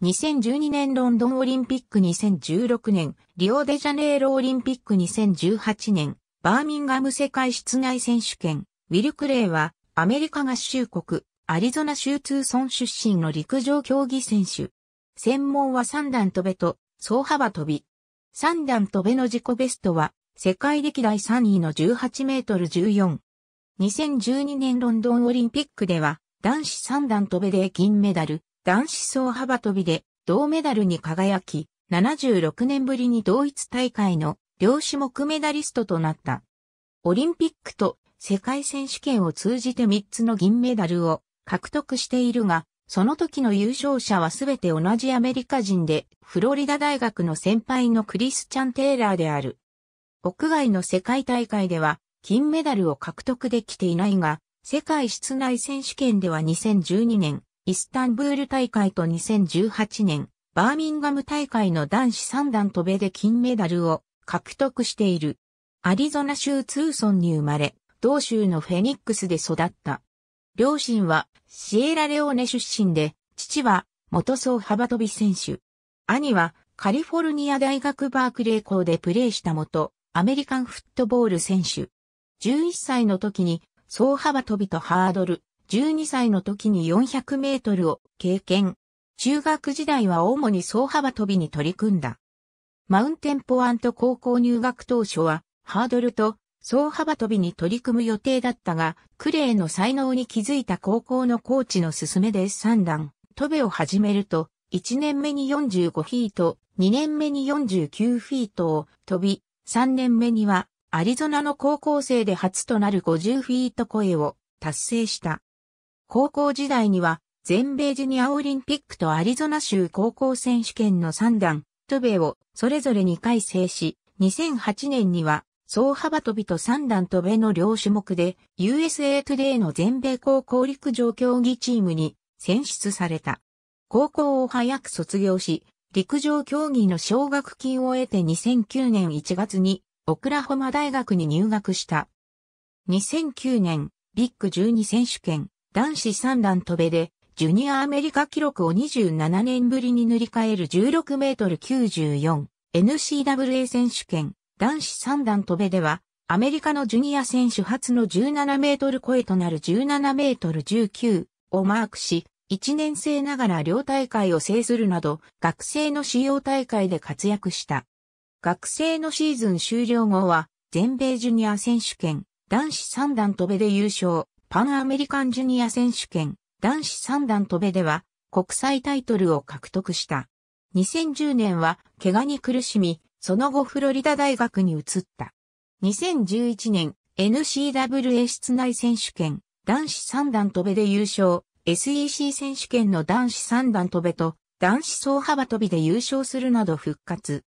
2012年ロンドンオリンピック2016年、リオデジャネイロオリンピック2018年、バーミンガム世界室内選手権、ウィル・クレイは、アメリカ合衆国、アリゾナ州通村出身の陸上競技選手。専門は三段飛べと、総幅飛び。三段飛べの自己ベストは、世界歴代3位の18メートル14。2012年ロンドンオリンピックでは、男子三段飛べで銀メダル、男子総幅跳びで銅メダルに輝き、76年ぶりに同一大会の両種目メダリストとなった。オリンピックと世界選手権を通じて3つの銀メダルを獲得しているが、その時の優勝者はすべて同じアメリカ人で、フロリダ大学の先輩のクリスチャン・テイラーである。屋外の世界大会では、金メダルを獲得できていないが、世界室内選手権では2012年、イスタンブール大会と2018年、バーミンガム大会の男子三段飛べで金メダルを獲得している。アリゾナ州ツーソンに生まれ、同州のフェニックスで育った。両親はシエラレオネ出身で、父は元総幅跳び選手。兄はカリフォルニア大学バークレー校でプレーした元アメリカンフットボール選手。11歳の時に総幅跳びとハードル、12歳の時に400メートルを経験。中学時代は主に総幅跳びに取り組んだ。マウンテンポアンと高校入学当初は、ハードルと総幅跳びに取り組む予定だったが、クレイの才能に気づいた高校のコーチの勧めで3段、飛べを始めると、1年目に45フィート、2年目に49フィートを飛び、3年目にはアリゾナの高校生で初となる50フィート超えを達成した。高校時代には、全米ジュニアオリンピックとアリゾナ州高校選手権の3段、渡米をそれぞれ2回制し、2008年には、総幅跳びと3段跳べの両種目で、USA Today の全米高校陸上競技チームに選出された。高校を早く卒業し、陸上競技の奨学金を得て2009年1月に、オクラホマ大学に入学した。2009年、ビッグ12選手権、男子三段飛べで、ジュニアアメリカ記録を27年ぶりに塗り替える16メートル94 n c w a 選手権男子三段飛べではアメリカのジュニア選手初の17メートル超えとなる17メートル19をマークし、1年生ながら両大会を制するなど学生の主要大会で活躍した。学生のシーズン終了後は全米ジュニア選手権男子三段飛べで優勝、パンアメリカンジュニア選手権男子三段飛べでは国際タイトルを獲得した。2010年は怪我に苦しみ、その後フロリダ大学に移った。2011年 n c w a 室内選手権男子三段飛べで優勝、SEC 選手権の男子三段飛べと男子総幅飛びで優勝するなど復活。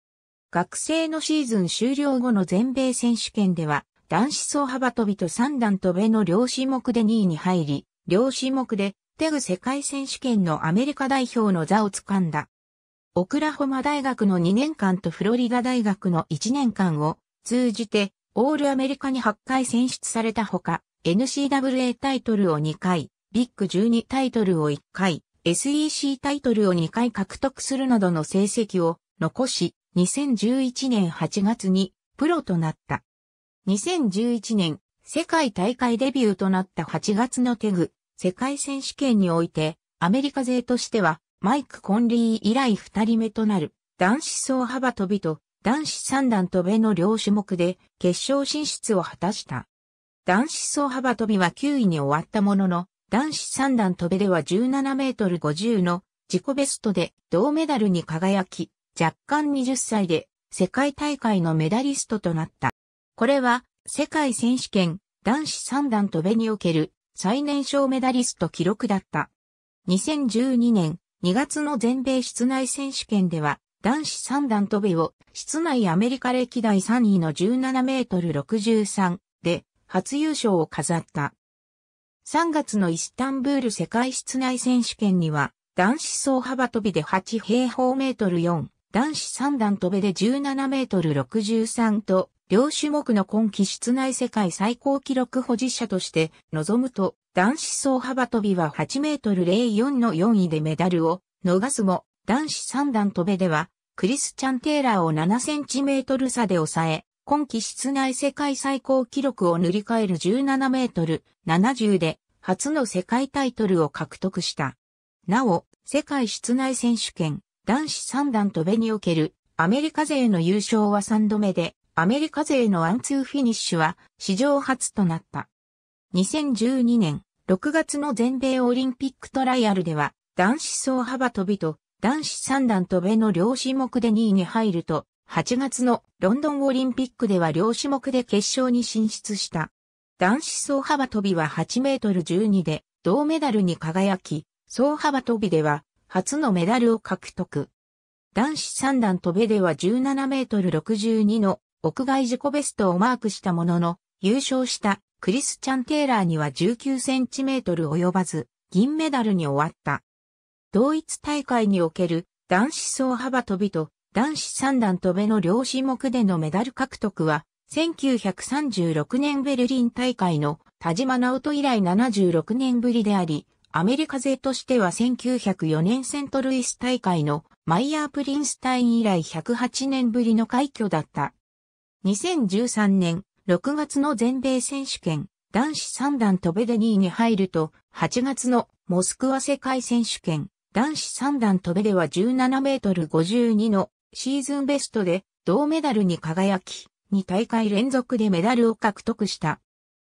学生のシーズン終了後の全米選手権では男子走幅跳びと三段跳べの両種目で2位に入り、両種目でテグ世界選手権のアメリカ代表の座を掴んだ。オクラホマ大学の2年間とフロリダ大学の1年間を通じてオールアメリカに8回選出されたほか、n c w a タイトルを2回、ビッグ12タイトルを1回、SEC タイトルを2回獲得するなどの成績を残し、2011年8月にプロとなった。2011年、世界大会デビューとなった8月のテグ、世界選手権において、アメリカ勢としては、マイク・コンリー以来2人目となる、男子総幅跳びと、男子三段跳べの両種目で、決勝進出を果たした。男子総幅跳びは9位に終わったものの、男子三段跳べでは17メートル50の自己ベストで銅メダルに輝き、若干20歳で世界大会のメダリストとなった。これは世界選手権男子三段飛べにおける最年少メダリスト記録だった。2012年2月の全米室内選手権では男子三段飛びを室内アメリカ歴代3位の17メートル63で初優勝を飾った。3月のイスタンブール世界室内選手権には男子総幅飛びで8平方メートル4、男子三段飛びで17メートル63と両種目の今季室内世界最高記録保持者として臨むと、男子総幅跳びは8メートル04の4位でメダルを逃すも、男子三段跳べでは、クリスチャン・テイラーを7センチメートル差で抑え、今季室内世界最高記録を塗り替える17メートル70で、初の世界タイトルを獲得した。なお、世界室内選手権、男子三段跳べにおけるアメリカ勢の優勝は3度目で、アメリカ勢のワンツーフィニッシュは史上初となった。2012年6月の全米オリンピックトライアルでは男子総幅跳びと男子三段跳べの両種目で2位に入ると、8月のロンドンオリンピックでは両種目で決勝に進出した。男子総幅跳びは8メートル12で銅メダルに輝き、総幅跳びでは初のメダルを獲得。男子三段跳べでは17メートル62の屋外自己ベストをマークしたものの、優勝したクリスチャン・テイラーには19センチメートル及ばず、銀メダルに終わった。同一大会における男子走幅跳と男子三段跳べの両種目でのメダル獲得は、1936年ベルリン大会の田島直人以来76年ぶりであり、アメリカ勢としては1904年セントルイス大会のマイヤー・プリンスタイン以来108年ぶりの快挙だった。2013年6月の全米選手権男子三段飛べで2位に入ると、8月のモスクワ世界選手権男子三段飛べでは17メートル52のシーズンベストで銅メダルに輝き、2大会連続でメダルを獲得した。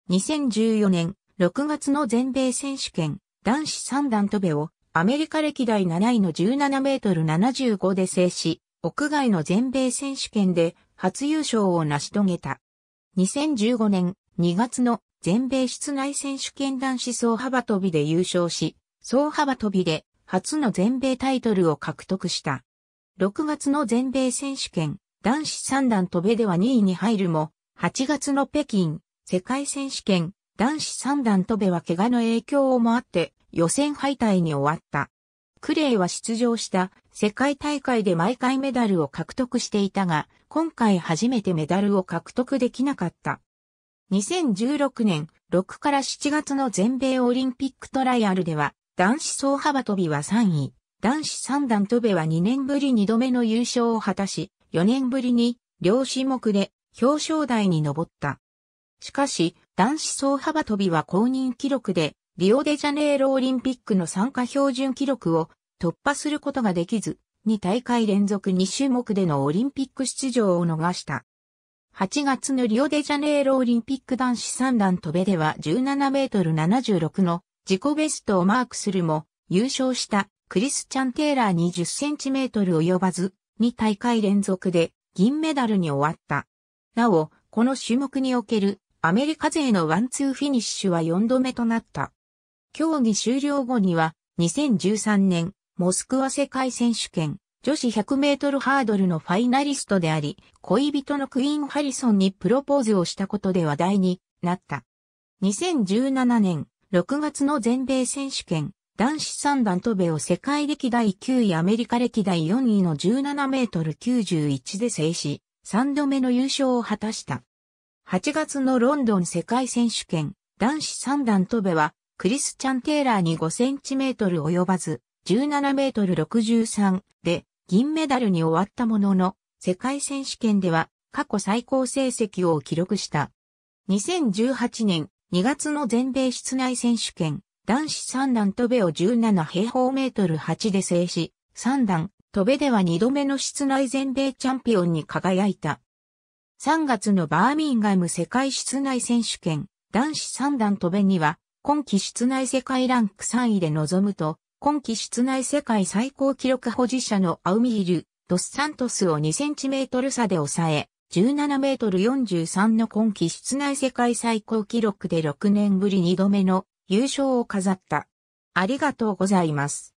2014年6月の全米選手権男子三段飛べをアメリカ歴代7位の17メートル75で制し、屋外の全米選手権で初優勝を成し遂げた。2015年2月の全米室内選手権男子総幅跳びで優勝し、総幅跳びで初の全米タイトルを獲得した。6月の全米選手権男子三段跳べでは2位に入るも、8月の北京世界選手権男子三段跳べは怪我の影響をもあって予選敗退に終わった。クレイは出場した世界大会で毎回メダルを獲得していたが、今回初めてメダルを獲得できなかった。2016年6から7月の全米オリンピックトライアルでは、男子総幅跳びは3位、男子三段跳べは2年ぶり2度目の優勝を果たし、4年ぶりに両種目で表彰台に上った。しかし、男子総幅跳びは公認記録で、リオデジャネイロオリンピックの参加標準記録を突破することができず、2大会連続2種目でのオリンピック出場を逃した。8月のリオデジャネイロオリンピック男子三段飛べでは17メートル76の自己ベストをマークするも、優勝したクリスチャン・テイラーに10センチメートル及ばず、2大会連続で銀メダルに終わった。なお、この種目におけるアメリカ勢のワンツーフィニッシュは4度目となった。競技終了後には2013年モスクワ世界選手権、女子100メートルハードルのファイナリストであり、恋人のクイーン・ハリソンにプロポーズをしたことで話題になった。2017年6月の全米選手権、男子三段飛べを世界歴代9位アメリカ歴代4位の17メートル91で制し、3度目の優勝を果たした。8月のロンドン世界選手権、男子三段飛べは、クリスチャン・テイラーに5センチメートル及ばず、17メートル63で銀メダルに終わったものの、世界選手権では過去最高成績を記録した。2018年2月の全米室内選手権、男子三段飛べを17平方メートル8で制し、三段飛べでは2度目の室内全米チャンピオンに輝いた。3月のバーミンガム世界室内選手権、男子三段飛べには、今季室内世界ランク3位で臨むと、今季室内世界最高記録保持者のアウミール・ドスサントスを2センチメートル差で抑え、17メートル43の今季室内世界最高記録で6年ぶり2度目の優勝を飾った。ありがとうございます。